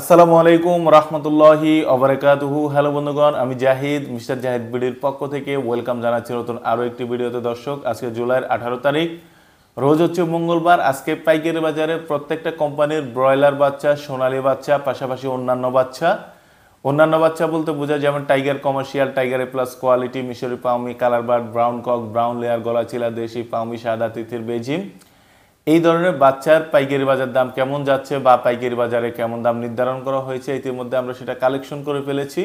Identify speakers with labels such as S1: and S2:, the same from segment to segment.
S1: আসসালামু আলাইকুম রহমতুল্লাহি অবরাকাতুহু হ্যালো বন্ধুগণ আমি জাহিদ মিস্টার জাহিদ বিডির পক্ষ থেকে ওয়েলকাম জানাচ্ছি নতুন আরও একটি ভিডিওতে দর্শক আজকে জুলাইয়ের আঠারো তারিখ রোজ হচ্ছে মঙ্গলবার আজকে পাইকারি বাজারে প্রত্যেকটা কোম্পানির ব্রয়লার বাচ্চা সোনালি বাচ্চা পাশাপাশি অন্যান্য বাচ্চা অন্যান্য বাচ্চা বলতে বোঝায় যেমন tiger commercial tiger plus quality মিশরি পাউমি colour bird brown cock brown layer গলাচিলা দেশি পাউমি সাদা তিথির বেজিম এই ধরনের বাচ্চার পাইকারি বাজার দাম কেমন যাচ্ছে বা পাইকারি বাজারে কেমন দাম নির্ধারণ করা হয়েছে ইতিমধ্যে আমরা সেটা কালেকশন করে ফেলেছি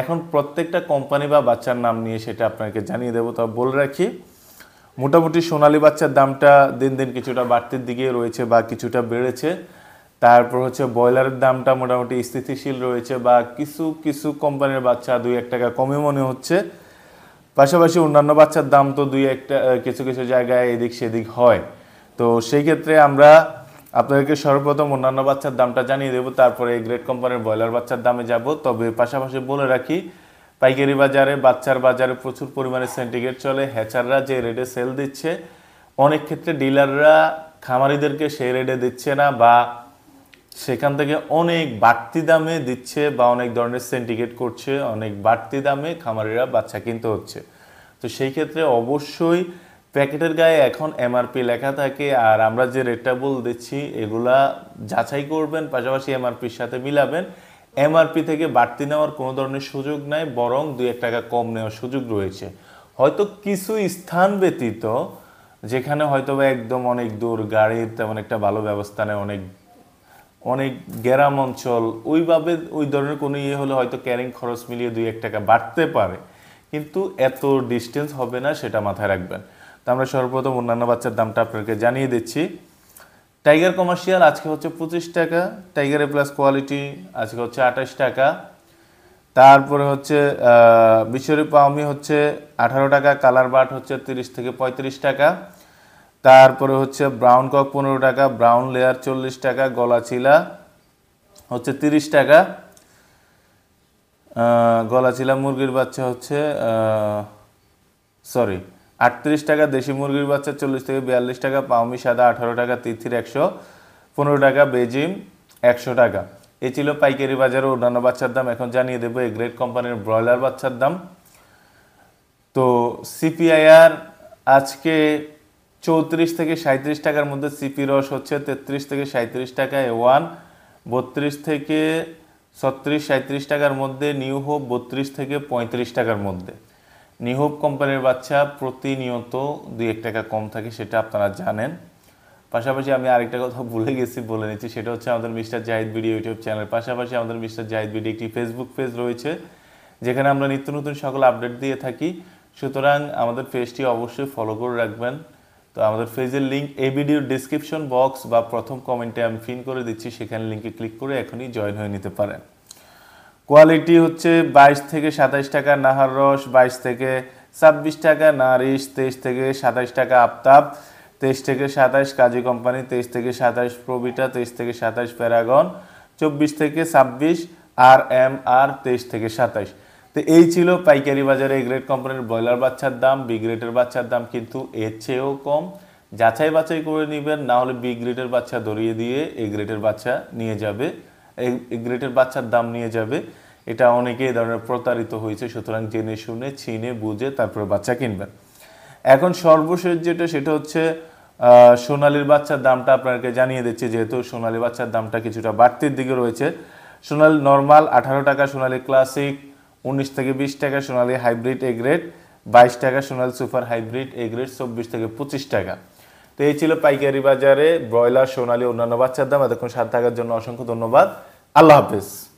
S1: এখন প্রত্যেকটা কোম্পানি বা বাচ্চার নাম নিয়ে সেটা আপনাকে জানিয়ে দেবো তবে বলে রাখি মোটামুটি সোনালি বাচ্চার দামটা দিন দিন কিছুটা বাড়তির দিকে রয়েছে বা কিছুটা বেড়েছে তারপর হচ্ছে ব্রয়লারের দামটা মোটামুটি স্থিতিশীল রয়েছে বা কিছু কিছু কোম্পানির বাচ্চা দুই এক টাকা কমে মনে হচ্ছে পাশাপাশি অন্যান্য বাচ্চার দাম তো দুই একটা কিছু কিছু জায়গায় এদিক সেদিক হয় তো সেই ক্ষেত্রে আমরা আপনাদেরকে সর্বপ্রথম অন্যান্য বাচ্চার দামটা জানিয়ে দেবো তারপরে গ্রেট কোম্পানির ব্রয়লার বাচ্চার দামে যাব তবে পাশাপাশি বলে রাখি পাইকারি বাজারে বাচ্চার বাজারে প্রচুর পরিমাণে সেন্টিগ্রেট চলে হ্যাচাররা যে রেটে সেল দিচ্ছে অনেক ক্ষেত্রে ডিলাররা খামারিদেরকে সেই রেটে দিচ্ছে না বা সেখান থেকে অনেক বাড়তি দামে দিচ্ছে বা অনেক ধরনের সেন্টিগ্রেট করছে অনেক বাড়তি দামে খামারিরা বাচ্চা কিনতে হচ্ছে তো সেই ক্ষেত্রে অবশ্যই প্যাকেটের গায়ে এখন এমআরপি লেখা থাকে আর আমরা যে রেটটা বল দিচ্ছি এগুলা যাচাই করবেন পাশাপাশি এমআরপির সাথে মিলাবেন এমআরপি থেকে বাড়তি নেওয়ার কোনো ধরনের সুযোগ নাই বরং দুই এক টাকা কম নেওয়ার সুযোগ রয়েছে হয়তো কিছু স্থান ব্যতীত যেখানে হয়তো বা একদম অনেক দূর গাড়ির তেমন একটা ভালো ব্যবস্থা নেয় অনেক অনেক গ্রাম অঞ্চল ওইভাবে ওই ধরনের কোনো ইয়ে হলে হয়তো ক্যারিং খরচ মিলিয়ে দুই এক টাকা বাড়তে পারে কিন্তু এত ডিস্টেন্স হবে না সেটা মাথায় রাখবেন তো আমরা সর্বপ্রথম অন্যান্য বাচ্চার দামটা আপনাকে জানিয়ে দিচ্ছি টাইগার কমার্শিয়াল আজকে হচ্ছে পঁচিশ টাকা টাইগার এ প্লাস কোয়ালিটি আজকে হচ্ছে আঠাশ টাকা তারপরে হচ্ছে বিশ্বরূপ পাওমি হচ্ছে আঠারো টাকা কালার বাট হচ্ছে তিরিশ থেকে পঁয়ত্রিশ টাকা তারপরে হচ্ছে ব্রাউন কক পনেরো টাকা ব্রাউন লেয়ার চল্লিশ টাকা গলা চিলা হচ্ছে তিরিশ টাকা গলা চিলা মুরগির বাচ্চা হচ্ছে সরি আটত্রিশ টাকা দেশি মুরগির বাচ্চা চল্লিশ থেকে বিয়াল্লিশ টাকা পাউমি সাদা আঠারো টাকা তিথির একশো পনেরো টাকা বেজিম একশো টাকা এ ছিল পাইকারি বাজারে অন্যান্য বাচ্চার দাম এখন জানিয়ে দেবো এ গ্রেড কোম্পানির ব্রয়লার বাচ্চার দাম তো সিপিআইআর আজকে চৌত্রিশ থেকে সাঁত্রিশ টাকার মধ্যে সিপি রস হচ্ছে তেত্রিশ থেকে সাঁত্রিশ টাকা এ ওয়ান বত্রিশ থেকে ছত্রিশ সাঁত্রিশ টাকার মধ্যে নিউ হোপ বত্রিশ থেকে পঁয়ত্রিশ টাকার মধ্যে নিহব কোম্পানির বাচ্চা প্রতিনিয়ত দুই এক টাকা কম থাকে সেটা আপনারা জানেন পাশাপাশি আমি আরেকটা কথা ভুলে গেছি বলে নিচ্ছি সেটা হচ্ছে আমাদের mister Zahid BD YouTube channel পাশাপাশি আমাদের মিস্টার জাহিদ বিডি একটি ফেসবুক পেজ রয়েছে যেখানে আমরা নিত্য নতুন সকল আপডেট দিয়ে থাকি সুতরাং আমাদের পেজটি অবশ্যই ফলো করে রাখবেন তো আমাদের পেজের লিঙ্ক এই ভিডিওর ডিসক্রিপশন বক্স বা প্রথম কমেন্টে আমি ফিন করে দিচ্ছি সেখানে লিঙ্কে ক্লিক করে এখনই জয়েন হয়ে নিতে পারেন কোয়ালিটি হচ্ছে বাইশ থেকে সাতাইশ টাকা নাহার রস বাইশ থেকে ছাব্বিশ টাকা নারিশ তেইশ থেকে সাতাইশ টাকা আফতাব তেইশ থেকে সাতাইশ কাজী কোম্পানি তেইশ থেকে সাতাইশ প্রবিটা তেইশ থেকে সাতাইশ প্যারাগন চব্বিশ থেকে ছাব্বিশ আর এম আর তেইশ থেকে সাতাইশ তো এই ছিল পাইকারি বাজারে এ গ্রেড কোম্পানির ব্রয়লার বাচ্চার দাম বি গ্রেডের বাচ্চার দাম কিন্তু এর চেয়েও কম যাচাই বাছাই করে নেবেন না হলে বি গ্রেডের বাচ্চা ধরিয়ে দিয়ে এ গ্রেডের বাচ্চা নিয়ে যাবে এই গ্রেটের বাচ্চার দাম নিয়ে যাবে এটা অনেকে এই ধরনের প্রতারিত হয়েছে সুতরাং জেনে শুনে চিনে বুঝে তারপরে বাচ্চা কিনবেন এখন সর্বশেষ যেটা সেটা হচ্ছে সোনালির বাচ্চার দামটা আপনাকে জানিয়ে দিচ্ছে যেহেতু সোনালি বাচ্চার দামটা কিছুটা বাড়তির দিকে রয়েছে সোনালি নর্মাল আঠারো টাকা সোনালি ক্লাসিক উনিশ থেকে বিশ টাকা সোনালি হাইব্রিড এগ্রেড বাইশ টাকা সোনালি সুপার হাইব্রিড এগ্রেড চব্বিশ থেকে পঁচিশ টাকা তো এই ছিল পাইকারি বাজারে ব্রয়লার সোনালী অন্যান্য বাচ্চার দাম এতক্ষণ সাথে থাকার জন্য অসংখ্য ধন্যবাদ আল্লাহ হাফেজ